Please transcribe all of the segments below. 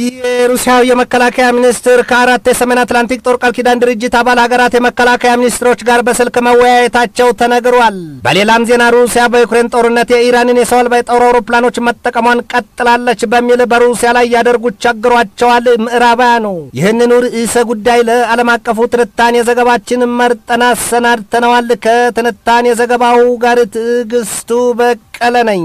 የሩሲያ የመከላከያ ሚኒስትር ከአራት የሰሜን አትላንቲክ ጦር ቃል ኪዳን ድርጅት አባል ሀገራት የመከላከያ ሚኒስትሮች ጋር በስልክ መወያየታቸው ተነግሯል። በሌላም ዜና ሩሲያ በዩክሬን ጦርነት የኢራንን የሰው አልባ የጦር አውሮፕላኖች መጠቀሟን ቀጥላለች በሚል በሩሲያ ላይ ያደርጉ ቸግሯቸዋል ምዕራባያኑ። ይህንኑ ርዕሰ ጉዳይ ለዓለም አቀፉ ትንታኔ ዘገባችን መርጠና አሰናድተነዋል። ከትንታኔ ዘገባው ጋር ትዕግስቱ በ በቀለ ነኝ።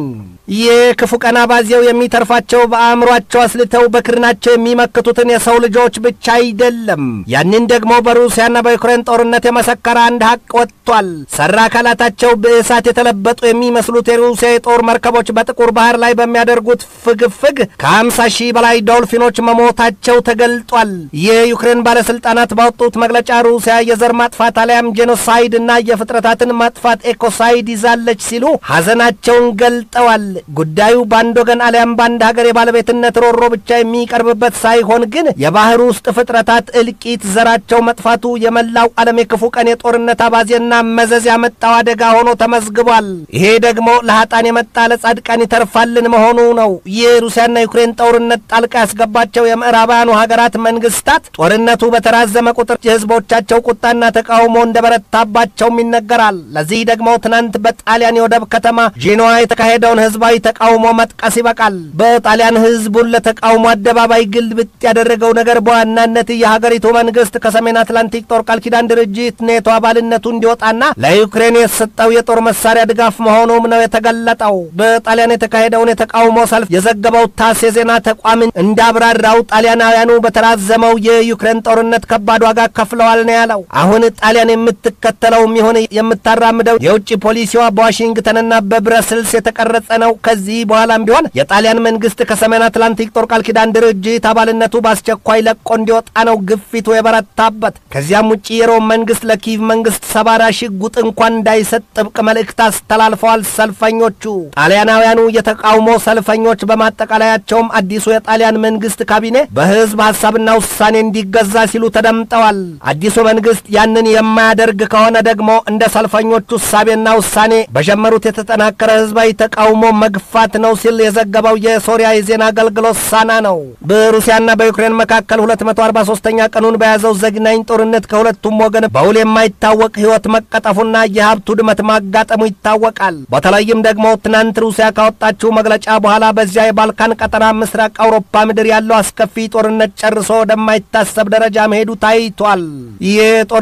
ይህ ክፉ ቀን አባዜው የሚተርፋቸው በአእምሯቸው አስልተው በክርናቸው የሚመክቱትን የሰው ልጆች ብቻ አይደለም። ያንን ደግሞ በሩሲያና በዩክሬን ጦርነት የመሰከረ አንድ ሀቅ ወጥቷል። ሰራ አካላታቸው በእሳት የተለበጡ የሚመስሉት የሩሲያ የጦር መርከቦች በጥቁር ባህር ላይ በሚያደርጉት ፍግፍግ ከአምሳ ሺህ በላይ ዶልፊኖች መሞታቸው ተገልጧል። የዩክሬን ባለሥልጣናት ባወጡት መግለጫ ሩሲያ የዘር ማጥፋት አሊያም ጄኖሳይድ እና የፍጥረታትን ማጥፋት ኤኮሳይድ ይዛለች ሲሉ ሐዘናቸውን ገልጠዋል። ጉዳዩ በአንድ ወገን አሊያም በአንድ ሀገር የባለቤትነት ሮሮ ብቻ የሚቀርብበት ሳይሆን ግን የባህር ውስጥ ፍጥረታት እልቂት፣ ዘራቸው መጥፋቱ የመላው ዓለም የክፉ ቀን የጦርነት አባዜና መዘዝ ያመጣው አደጋ ሆኖ ተመዝግቧል። ይሄ ደግሞ ለሀጣን የመጣ ለጻድቃን ይተርፋልን መሆኑ ነው። ይህ ሩሲያና ዩክሬን ጦርነት ጣልቃ ያስገባቸው የምዕራባውያኑ ሀገራት መንግስታት ጦርነቱ በተራዘመ ቁጥር የህዝቦቻቸው ቁጣና ተቃውሞ እንደበረታባቸውም ይነገራል። ለዚህ ደግሞ ትናንት በጣሊያን የወደብ ከተማ ጂኖ በባርሴሎና የተካሄደውን ህዝባዊ ተቃውሞ መጥቀስ ይበቃል። በጣሊያን ህዝቡን ለተቃውሞ አደባባይ ግልብጥ ያደረገው ነገር በዋናነት የሀገሪቱ መንግስት ከሰሜን አትላንቲክ ጦር ቃል ኪዳን ድርጅት ኔቶ አባልነቱ እንዲወጣና ለዩክሬን የተሰጠው የጦር መሳሪያ ድጋፍ መሆኑም ነው የተገለጠው። በጣሊያን የተካሄደውን የተቃውሞ ሰልፍ የዘገበው ታስ የዜና ተቋም እንዳብራራው ጣሊያናውያኑ በተራዘመው የዩክሬን ጦርነት ከባድ ዋጋ ከፍለዋል ነው ያለው። አሁን ጣሊያን የምትከተለው የሚሆን የምታራምደው የውጭ ፖሊሲዋ በዋሽንግተንና በብረስል በስልስ የተቀረጸ ነው። ከዚህ በኋላም ቢሆን የጣሊያን መንግስት ከሰሜን አትላንቲክ ጦር ቃል ኪዳን ድርጅት አባልነቱ በአስቸኳይ ለቆ እንዲወጣ ነው ግፊቱ የበረታበት። ከዚያም ውጭ የሮም መንግስት ለኪቭ መንግስት ሰባራ ሽጉጥ እንኳን እንዳይሰጥ ጥብቅ መልእክት አስተላልፈዋል። ሰልፈኞቹ ጣሊያናውያኑ የተቃውሞ ሰልፈኞች በማጠቃለያቸውም አዲሱ የጣሊያን መንግስት ካቢኔ በህዝብ ሀሳብና ውሳኔ እንዲገዛ ሲሉ ተደምጠዋል። አዲሱ መንግስት ያንን የማያደርግ ከሆነ ደግሞ እንደ ሰልፈኞቹ እሳቤና ውሳኔ በጀመሩት የተጠናከረ ህዝባዊ ተቃውሞ መግፋት ነው ሲል የዘገበው የሶሪያ የዜና አገልግሎት ሳና ነው። በሩሲያና በዩክሬን መካከል 243ኛ ቀኑን በያዘው ዘግናኝ ጦርነት ከሁለቱም ወገን በውል የማይታወቅ ህይወት መቀጠፉና የሀብት ውድመት ማጋጠሙ ይታወቃል። በተለይም ደግሞ ትናንት ሩሲያ ካወጣችው መግለጫ በኋላ በዚያ የባልካን ቀጠና ምስራቅ አውሮፓ ምድር ያለው አስከፊ ጦርነት ጨርሶ ወደማይታሰብ ደረጃ መሄዱ ታይቷል። ይህ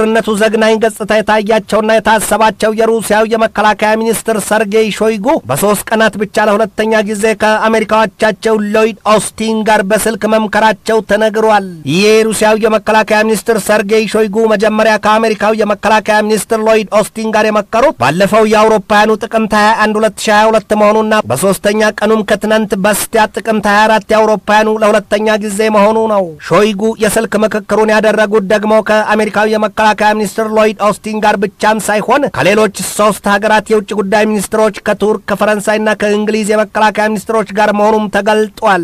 ዘግናኝ ገጽታ የታያቸውና የታሰባቸው የሩሲያው የመከላከያ ሚኒስትር ሰርጌይ ሾይጉ ጨምረው በሦስት ቀናት ብቻ ለሁለተኛ ጊዜ ከአሜሪካዎቻቸው ሎይድ ኦስቲን ጋር በስልክ መምከራቸው ተነግሯል። ይህ ሩሲያዊ የመከላከያ ሚኒስትር ሰርጌይ ሾይጉ መጀመሪያ ከአሜሪካው የመከላከያ ሚኒስትር ሎይድ ኦስቲን ጋር የመከሩት ባለፈው የአውሮፓውያኑ ጥቅምት 21 2022 መሆኑና በሦስተኛ ቀኑም ከትናንት በስቲያ ጥቅምት 24 የአውሮፓውያኑ ለሁለተኛ ጊዜ መሆኑ ነው። ሾይጉ የስልክ ምክክሩን ያደረጉት ደግሞ ከአሜሪካው የመከላከያ ሚኒስትር ሎይድ ኦስቲን ጋር ብቻም ሳይሆን ከሌሎች ሶስት ሀገራት የውጭ ጉዳይ ሚኒስትሮች ከቱርክ ከፈረንሳይና ከእንግሊዝ የመከላከያ ሚኒስትሮች ጋር መሆኑም ተገልጧል።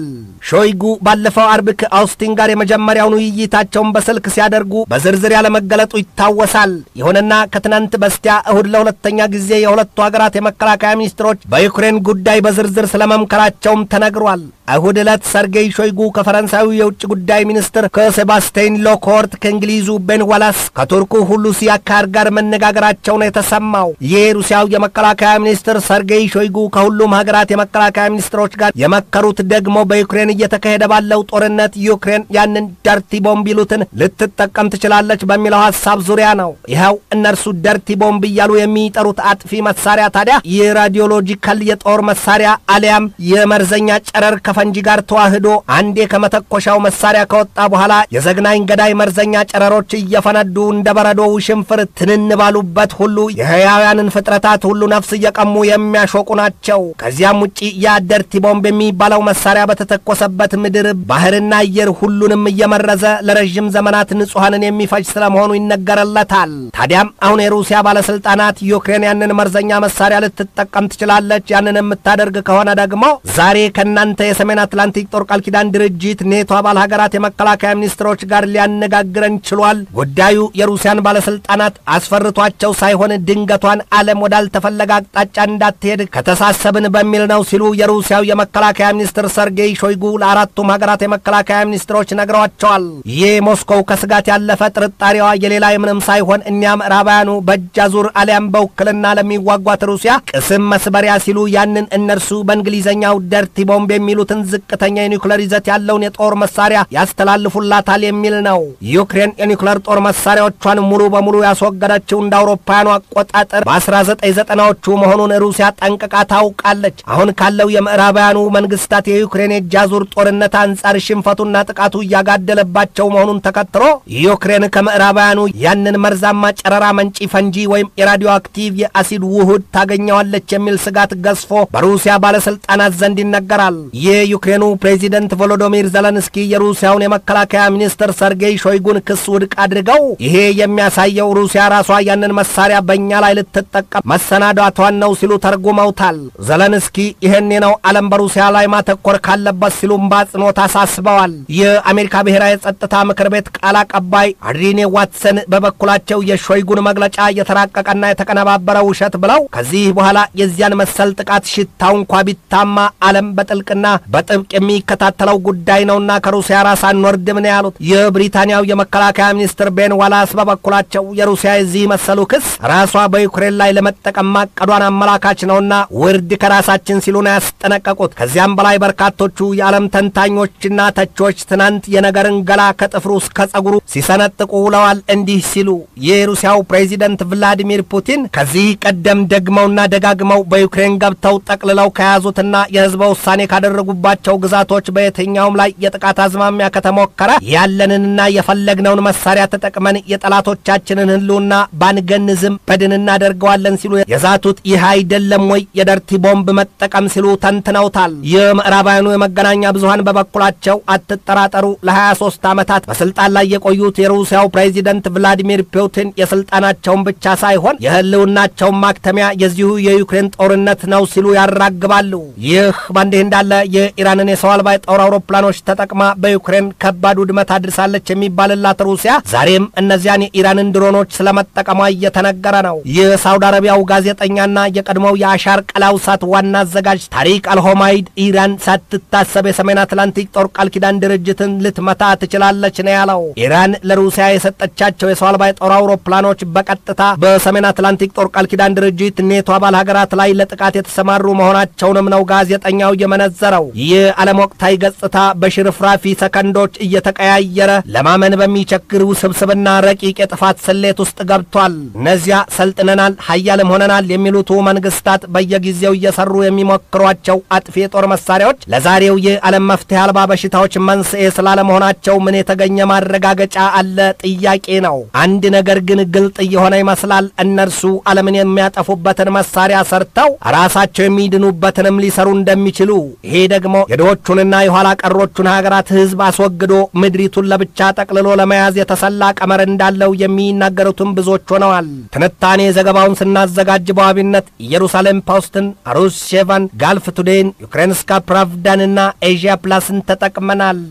ሾይጉ ባለፈው አርብ ከአውስቲን ጋር የመጀመሪያውን ውይይታቸውን በስልክ ሲያደርጉ በዝርዝር ያለመገለጡ ይታወሳል። ይሁንና ከትናንት በስቲያ እሁድ ለሁለተኛ ጊዜ የሁለቱ ሀገራት የመከላከያ ሚኒስትሮች በዩክሬን ጉዳይ በዝርዝር ስለመምከራቸውም ተነግሯል። አይሁድ ዕለት ሰርጌይ ሾይጉ ከፈረንሳዊው የውጭ ጉዳይ ሚኒስትር ከሴባስቴን ሎኮርት ከእንግሊዙ ቤን ዋላስ ከቱርኩ ሁሉሲ አካር ጋር መነጋገራቸው ነው የተሰማው። ይህ ሩሲያው የመከላከያ ሚኒስትር ሰርጌይ ሾይጉ ከሁሉም ሀገራት የመከላከያ ሚኒስትሮች ጋር የመከሩት ደግሞ በዩክሬን እየተካሄደ ባለው ጦርነት ዩክሬን ያንን ደርቲ ቦምብ ይሉትን ልትጠቀም ትችላለች በሚለው ሀሳብ ዙሪያ ነው። ይኸው እነርሱ ደርቲ ቦምብ እያሉ የሚጠሩት አጥፊ መሳሪያ ታዲያ የራዲዮሎጂካል የጦር መሳሪያ አሊያም የመርዘኛ ጨረር ከፈ ፈንጂ ጋር ተዋህዶ አንዴ ከመተኮሻው መሳሪያ ከወጣ በኋላ የዘግናኝ ገዳይ መርዘኛ ጨረሮች እየፈነዱ እንደ በረዶ ውሽንፍር ትንን ባሉበት ሁሉ የሕያውያንን ፍጥረታት ሁሉ ነፍስ እየቀሙ የሚያሾቁ ናቸው። ከዚያም ውጪ የአደርቲ ቦምብ የሚባለው መሳሪያ በተተኮሰበት ምድር ባህርና አየር ሁሉንም እየመረዘ ለረዥም ዘመናት ንጹሐንን የሚፈጅ ስለመሆኑ ይነገርለታል። ታዲያም አሁን የሩሲያ ባለስልጣናት ዩክሬን ያንን መርዘኛ መሳሪያ ልትጠቀም ትችላለች፣ ያንን የምታደርግ ከሆነ ደግሞ ዛሬ ከእናንተ የሰሜን አትላንቲክ ጦር ቃል ኪዳን ድርጅት ኔቶ አባል ሀገራት የመከላከያ ሚኒስትሮች ጋር ሊያነጋግረን ችሏል። ጉዳዩ የሩሲያን ባለስልጣናት አስፈርቷቸው ሳይሆን ድንገቷን ዓለም ወዳልተፈለገ አቅጣጫ እንዳትሄድ ከተሳሰብን በሚል ነው ሲሉ የሩሲያው የመከላከያ ሚኒስትር ሰርጌይ ሾይጉ ለአራቱም ሀገራት የመከላከያ ሚኒስትሮች ነግረዋቸዋል። ይህ ሞስኮው ከስጋት ያለፈ ጥርጣሬዋ የሌላ የምንም ሳይሆን እኛ ምዕራባውያኑ በእጅ አዙር አሊያም በውክልና ለሚዋጓት ሩሲያ ቅስም መስበሪያ ሲሉ ያንን እነርሱ በእንግሊዝኛው ደርቲ ቦምብ የሚሉት የሚገኙትን ዝቅተኛ የኒውክለር ይዘት ያለውን የጦር መሳሪያ ያስተላልፉላታል የሚል ነው። ዩክሬን የኒውክለር ጦር መሳሪያዎቿን ሙሉ በሙሉ ያስወገደችው እንደ አውሮፓውያኑ አቆጣጠር በ1990ዎቹ መሆኑን ሩሲያ ጠንቅቃ ታውቃለች። አሁን ካለው የምዕራባውያኑ መንግስታት የዩክሬን የእጅ አዙር ጦርነት አንጻር ሽንፈቱና ጥቃቱ እያጋደለባቸው መሆኑን ተከትሎ ዩክሬን ከምዕራባውያኑ ያንን መርዛማ ጨረራ መንጪ ፈንጂ ወይም የራዲዮ አክቲቭ የአሲድ ውሁድ ታገኘዋለች የሚል ስጋት ገዝፎ በሩሲያ ባለስልጣናት ዘንድ ይነገራል። ይህ የዩክሬኑ ፕሬዚደንት ቮሎዶሚር ዘለንስኪ የሩሲያውን የመከላከያ ሚኒስትር ሰርጌይ ሾይጉን ክስ ውድቅ አድርገው ይሄ የሚያሳየው ሩሲያ ራሷ ያንን መሳሪያ በእኛ ላይ ልትጠቀም መሰናዷቷን ነው ሲሉ ተርጉመውታል። ዘለንስኪ ይህኔ ነው ዓለም በሩሲያ ላይ ማተኮር ካለበት ሲሉም በአጽንኦት አሳስበዋል። የአሜሪካ ብሔራዊ የጸጥታ ምክር ቤት ቃል አቀባይ አድሪኔ ዋትሰን በበኩላቸው የሾይጉን መግለጫ የተራቀቀና የተቀነባበረ ውሸት ብለው ከዚህ በኋላ የዚያን መሰል ጥቃት ሽታው እንኳ ቢታማ ዓለም በጥልቅና በጥብቅ የሚከታተለው ጉዳይ ነውና ከሩሲያ ራስ አንወርድም ነው ያሉት። የብሪታንያው የመከላከያ ሚኒስትር ቤን ዋላስ በበኩላቸው የሩሲያ የዚህ መሰሉ ክስ ራሷ በዩክሬን ላይ ለመጠቀም ማቀዷን አመላካች ነውና ውርድ ከራሳችን ሲሉ ነው ያስጠነቀቁት። ከዚያም በላይ በርካቶቹ የዓለም ተንታኞችና ተቾች ትናንት የነገርን ገላ ከጥፍሩ እስከ ጸጉሩ ሲሰነጥቁ ውለዋል። እንዲህ ሲሉ የሩሲያው ፕሬዚደንት ቭላዲሚር ፑቲን ከዚህ ቀደም ደግመውና ደጋግመው በዩክሬን ገብተው ጠቅልለው ከያዙትና የህዝበ ውሳኔ ካደረጉ በገቡባቸው ግዛቶች በየትኛውም ላይ የጥቃት አዝማሚያ ከተሞከረ ያለንንና የፈለግነውን መሳሪያ ተጠቅመን የጠላቶቻችንን ህልውና ባንገንዝም በድን እናደርገዋለን ሲሉ የዛቱት ይህ አይደለም ወይ የደርቲ ቦምብ መጠቀም ሲሉ ተንትነውታል። የምዕራባውያኑ የመገናኛ ብዙሀን በበኩላቸው አትጠራጠሩ ለ23 ዓመታት በስልጣን ላይ የቆዩት የሩሲያው ፕሬዚደንት ቭላዲሚር ፑቲን የስልጣናቸውን ብቻ ሳይሆን የህልውናቸውን ማክተሚያ የዚሁ የዩክሬን ጦርነት ነው ሲሉ ያራግባሉ። ይህ በእንዲህ እንዳለ የኢራንን የሰው አልባ የጦር አውሮፕላኖች ተጠቅማ በዩክሬን ከባድ ውድመት አድርሳለች የሚባልላት ሩሲያ ዛሬም እነዚያን የኢራንን ድሮኖች ስለመጠቀሟ እየተነገረ ነው። ይህ አረቢያው ጋዜጠኛና የቀድሞው የአሻር ቀላውሳት ዋና አዘጋጅ ታሪክ አልሆማይድ ኢራን ሳትታሰብ የሰሜን አትላንቲክ ጦር ቃል ኪዳን ድርጅትን ልትመታ ትችላለች ነው ያለው። ኢራን ለሩሲያ የሰጠቻቸው የሰው አልባ የጦር አውሮፕላኖች በቀጥታ በሰሜን አትላንቲክ ጦር ቃል ኪዳን ድርጅት ኔቶ አባል ሀገራት ላይ ለጥቃት የተሰማሩ መሆናቸውንም ነው ጋዜጠኛው የመነዘረው። ይህ ዓለም ወቅታዊ ገጽታ በሽርፍራፊ ሰከንዶች እየተቀያየረ ለማመን በሚቸግር ውስብስብና ረቂቅ የጥፋት ስሌት ውስጥ ገብቷል። እነዚያ ሰልጥነናል፣ ሀያልም ሆነናል የሚሉቱ መንግስታት በየጊዜው እየሰሩ የሚሞክሯቸው አጥፊ የጦር መሳሪያዎች ለዛሬው የዓለም መፍትሄ አልባ በሽታዎች መንስኤ ስላለመሆናቸው ምን የተገኘ ማረጋገጫ አለ? ጥያቄ ነው። አንድ ነገር ግን ግልጥ እየሆነ ይመስላል። እነርሱ ዓለምን የሚያጠፉበትን መሳሪያ ሰርተው ራሳቸው የሚድኑበትንም ሊሰሩ እንደሚችሉ ይሄ ደግሞ ደግሞ የድሆቹንና የኋላ ቀሮቹን ሀገራት ሕዝብ አስወግዶ ምድሪቱን ለብቻ ጠቅልሎ ለመያዝ የተሰላ ቀመር እንዳለው የሚናገሩትም ብዙዎች ሆነዋል። ትንታኔ ዘገባውን ስናዘጋጅ በዋቢነት ኢየሩሳሌም ፓውስትን፣ አሩስ ሼቫን፣ ጋልፍ ቱዴን፣ ዩክሬንስካ ፕራቭዳንና ኤዥያ ፕላስን ተጠቅመናል።